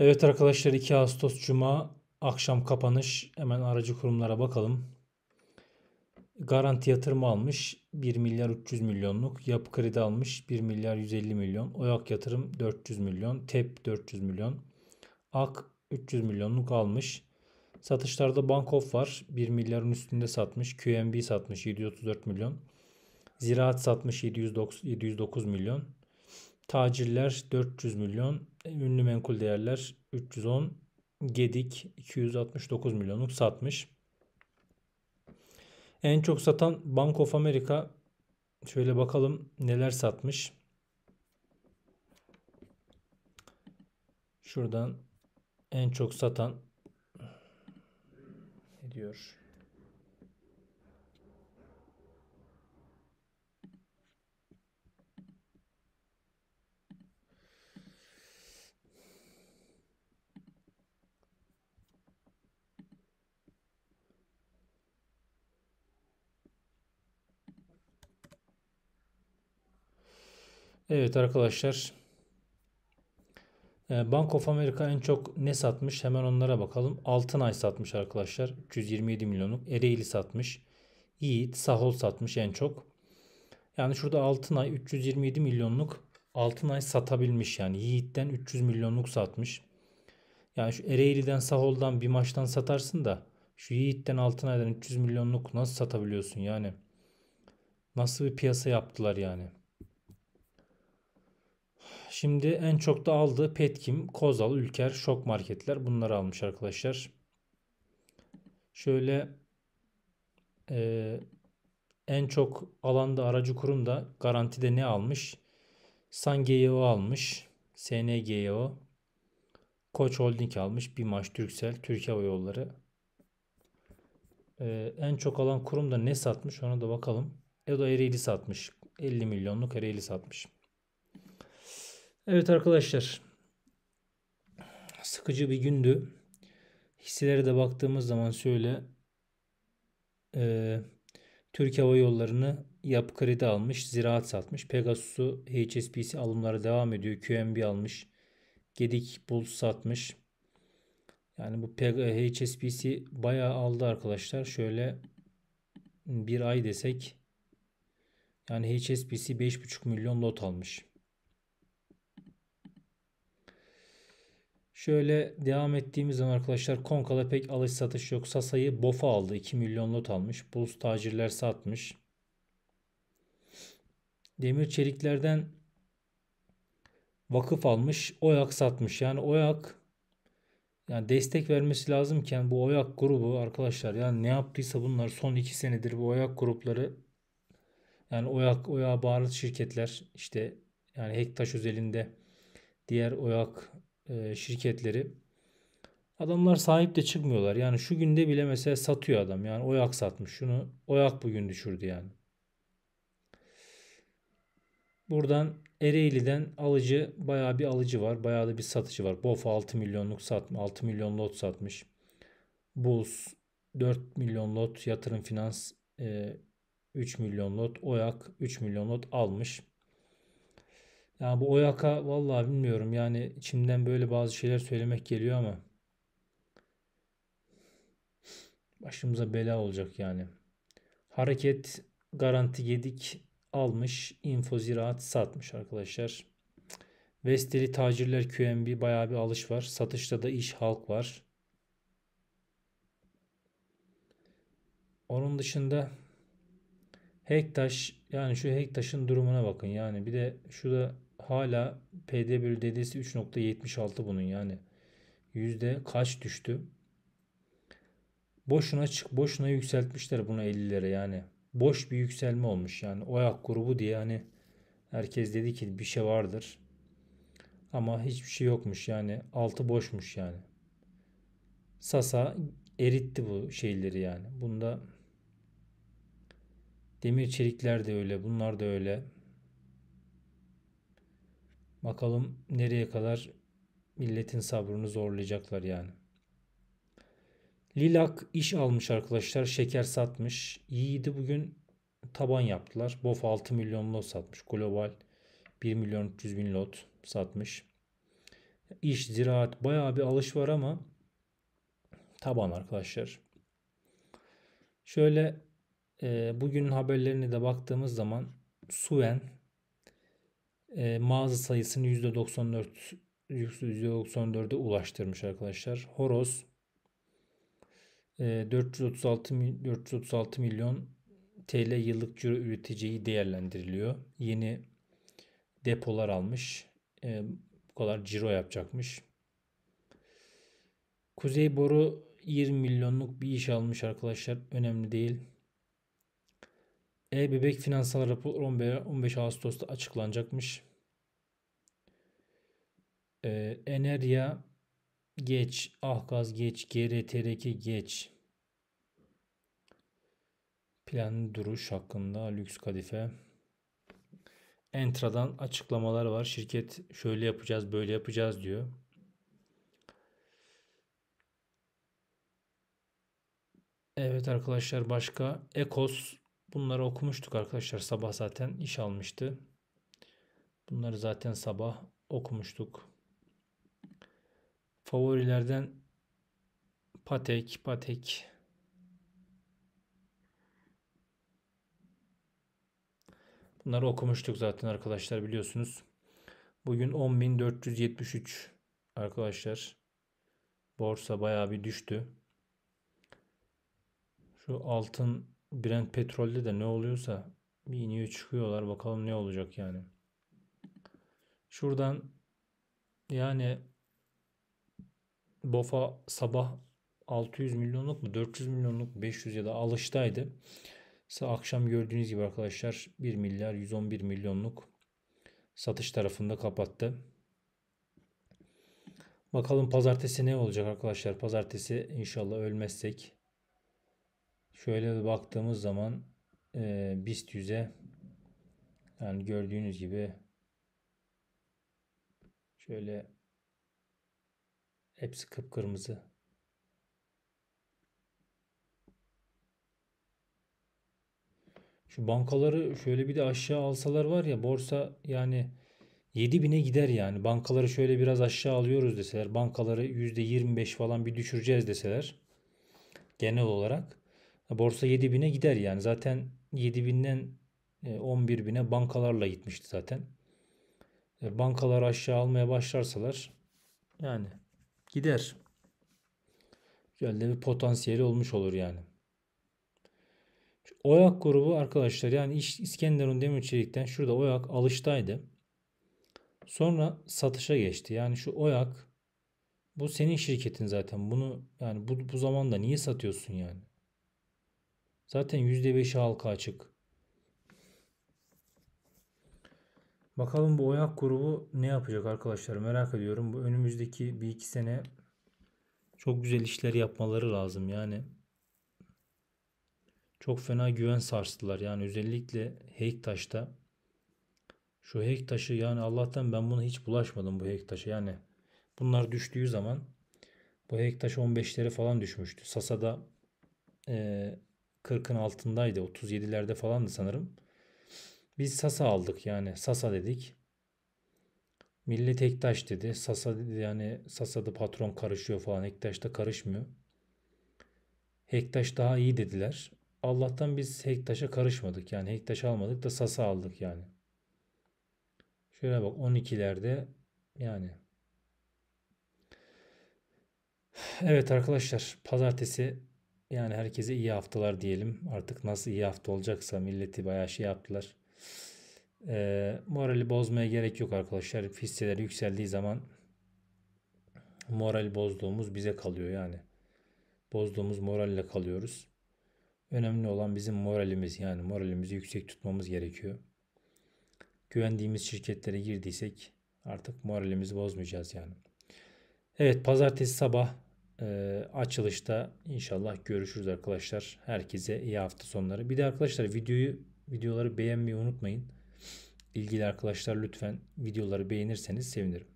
Evet arkadaşlar 2 Ağustos Cuma akşam kapanış. Hemen aracı kurumlara bakalım. Garanti yatırım almış 1 milyar 300 milyonluk. Yapı kredi almış 1 milyar 150 milyon. Oyak yatırım 400 milyon. TEP 400 milyon. AK 300 milyonluk almış. Satışlarda Bankof var. 1 milyarın üstünde satmış. QNB satmış 734 milyon. Ziraat satmış 709 milyon. Tacirler 400 milyon. Ünlü menkul değerler 310. Gedik 269 milyonluk satmış. En çok satan Bank of America. Şöyle bakalım neler satmış. Şuradan en çok satan ne diyor? Evet arkadaşlar. Ee, Bank of America en çok ne satmış? Hemen onlara bakalım. Altınay satmış arkadaşlar. 327 milyonluk. Ereğli satmış. Yiğit, Sahol satmış en çok. Yani şurada Altınay 327 milyonluk Altınay satabilmiş yani. Yiğit'ten 300 milyonluk satmış. Yani şu Ereğli'den Sahol'dan bir maçtan satarsın da şu Yiğit'ten Altınay'dan 300 milyonluk nasıl satabiliyorsun yani? Nasıl bir piyasa yaptılar yani? Şimdi en çok da aldığı Petkim, Kozal, Ülker, Şok marketler bunları almış arkadaşlar. Şöyle e, en çok alanda aracı kurum da garantide ne almış? Sangeo almış. SNGO. Koç Holding almış. Bimaş, Türksel, Türkiye Hava Yolları. Ee, en çok alan kurum da ne satmış ona da bakalım. Edo Ereğli satmış. 50 milyonluk Ereğli satmış. Evet arkadaşlar. Sıkıcı bir gündü. Hisselere de baktığımız zaman şöyle e, Türk Hava Yolları'nı Yap Kredi almış, Ziraat satmış. Pegasus'u HSBC alımları devam ediyor. QNB almış. Gedik Bulut satmış. Yani bu HSBC bayağı aldı arkadaşlar. Şöyle bir ay desek yani HSBC 5,5 milyon lot almış. Şöyle devam ettiğimiz zaman arkadaşlar Konkal'a pek alış satış yok. Sasa'yı Bofa aldı. 2 milyon lot almış. Bulls tacirler satmış. Demir çeliklerden vakıf almış. Oyak satmış. Yani Oyak yani destek vermesi lazımken bu Oyak grubu arkadaşlar yani ne yaptıysa bunlar son 2 senedir bu Oyak grupları yani Oyak, Oyak bağlı şirketler işte yani Hektaş özelinde diğer Oyak e, şirketleri adamlar sahip de çıkmıyorlar. Yani şu günde bile mesela satıyor adam. Yani oyak satmış. Şunu oyak bugün düşürdü yani. Buradan Ereğli'den alıcı bayağı bir alıcı var. Bayağı da bir satıcı var. Bof 6 milyonluk satma 6 milyon lot satmış. Bulls 4 milyon lot yatırım finans e, 3 milyon lot, Oyak 3 milyon lot almış. Ya bu Oyaka vallahi bilmiyorum yani içimden böyle bazı şeyler söylemek geliyor ama başımıza bela olacak yani. Hareket garanti yedik almış. Info ziraat satmış arkadaşlar. Vesteli tacirler QNB bayağı bir alış var. Satışta da iş halk var. Onun dışında Hektaş yani şu Hektaş'ın durumuna bakın. Yani bir de şu da hala PD bölü DD'si 3.76 bunun yani. Yüzde kaç düştü? Boşuna çık boşuna yükseltmişler bunu 50'lere yani. Boş bir yükselme olmuş yani. OYAK grubu diye hani herkes dedi ki bir şey vardır. Ama hiçbir şey yokmuş yani. Altı boşmuş yani. Sasa eritti bu şeyleri yani. Bunda demir çelikler de öyle, bunlar da öyle. Bakalım nereye kadar milletin sabrını zorlayacaklar yani. Lilak iş almış arkadaşlar. Şeker satmış. Yiğidi bugün taban yaptılar. Bof 6 milyon lot satmış. Global 1 milyon 300 bin lot satmış. İş, ziraat bayağı bir alış var ama taban arkadaşlar. Şöyle e, bugünün haberlerine de baktığımız zaman Suven e, mağaza sayısını %94 %94'e ulaştırmış arkadaşlar. Horoz e, 436 436 milyon TL yıllık ciro üreteceği değerlendiriliyor. Yeni depolar almış. E, bu kadar ciro yapacakmış. Kuzey boru 20 milyonluk bir iş almış arkadaşlar. Önemli değil. E-Bebek finansal raporu 15 Ağustos'ta açıklanacakmış. E, Enerya geç, Ahgaz geç, GRTRK geç. Planlı duruş hakkında lüks kadife. Entra'dan açıklamalar var. Şirket şöyle yapacağız, böyle yapacağız diyor. Evet arkadaşlar başka Ekos Bunları okumuştuk arkadaşlar. Sabah zaten iş almıştı. Bunları zaten sabah okumuştuk. Favorilerden Patek, Patek. Bunları okumuştuk zaten arkadaşlar biliyorsunuz. Bugün 10.473 arkadaşlar. Borsa bayağı bir düştü. Şu altın Brent petrolde de ne oluyorsa bir iniyor çıkıyorlar. Bakalım ne olacak yani. Şuradan yani BOFA sabah 600 milyonluk mu 400 milyonluk 500 ya da alıştaydı. Akşam gördüğünüz gibi arkadaşlar 1 milyar 111 milyonluk satış tarafında kapattı. Bakalım pazartesi ne olacak arkadaşlar? Pazartesi inşallah ölmezsek Şöyle baktığımız zaman e, BIST 100'e yani gördüğünüz gibi şöyle hepsi kıpkırmızı. Şu bankaları şöyle bir de aşağı alsalar var ya borsa yani 7000'e gider yani. Bankaları şöyle biraz aşağı alıyoruz deseler, bankaları %25 falan bir düşüreceğiz deseler genel olarak Borsa 7000'e gider yani. Zaten 7000'den 11.000'e bankalarla gitmişti zaten. E, bankalar aşağı almaya başlarsalar yani gider. Güzel de bir potansiyeli olmuş olur yani. Şu Oyak grubu arkadaşlar yani iş İskenderun Demirçelik'ten şurada Oyak alıştaydı. Sonra satışa geçti. Yani şu Oyak bu senin şirketin zaten. Bunu yani bu, bu zamanda niye satıyorsun yani? Zaten %5'i halka açık. Bakalım bu oyak grubu ne yapacak arkadaşlar merak ediyorum. Bu önümüzdeki bir iki sene çok güzel işler yapmaları lazım. Yani çok fena güven sarstılar. Yani özellikle hektaşta şu hektaşı, yani Allah'tan ben buna hiç bulaşmadım bu Heyktaş'a. Yani bunlar düştüğü zaman bu Heyktaş 15'lere falan düşmüştü. Sasa'da e, 40'ın altındaydı. 37'lerde falandı sanırım. Biz Sasa aldık yani. Sasa dedik. Millet Ektaş dedi. Sasa dedi yani Sasa'da patron karışıyor falan. Ektaş'ta karışmıyor. Hektaş daha iyi dediler. Allah'tan biz Hektaş'a karışmadık. Yani Hektaş almadık da Sasa aldık yani. Şöyle bak 12'lerde yani. Evet arkadaşlar pazartesi yani herkese iyi haftalar diyelim. Artık nasıl iyi hafta olacaksa milleti bayağı şey yaptılar. E, morali bozmaya gerek yok arkadaşlar. Hisseler yükseldiği zaman moral bozduğumuz bize kalıyor yani. Bozduğumuz moralle kalıyoruz. Önemli olan bizim moralimiz yani moralimizi yüksek tutmamız gerekiyor. Güvendiğimiz şirketlere girdiysek artık moralimizi bozmayacağız yani. Evet pazartesi sabah ee, açılışta inşallah görüşürüz arkadaşlar. Herkese iyi hafta sonları. Bir de arkadaşlar videoyu videoları beğenmeyi unutmayın. İlgili arkadaşlar lütfen videoları beğenirseniz sevinirim.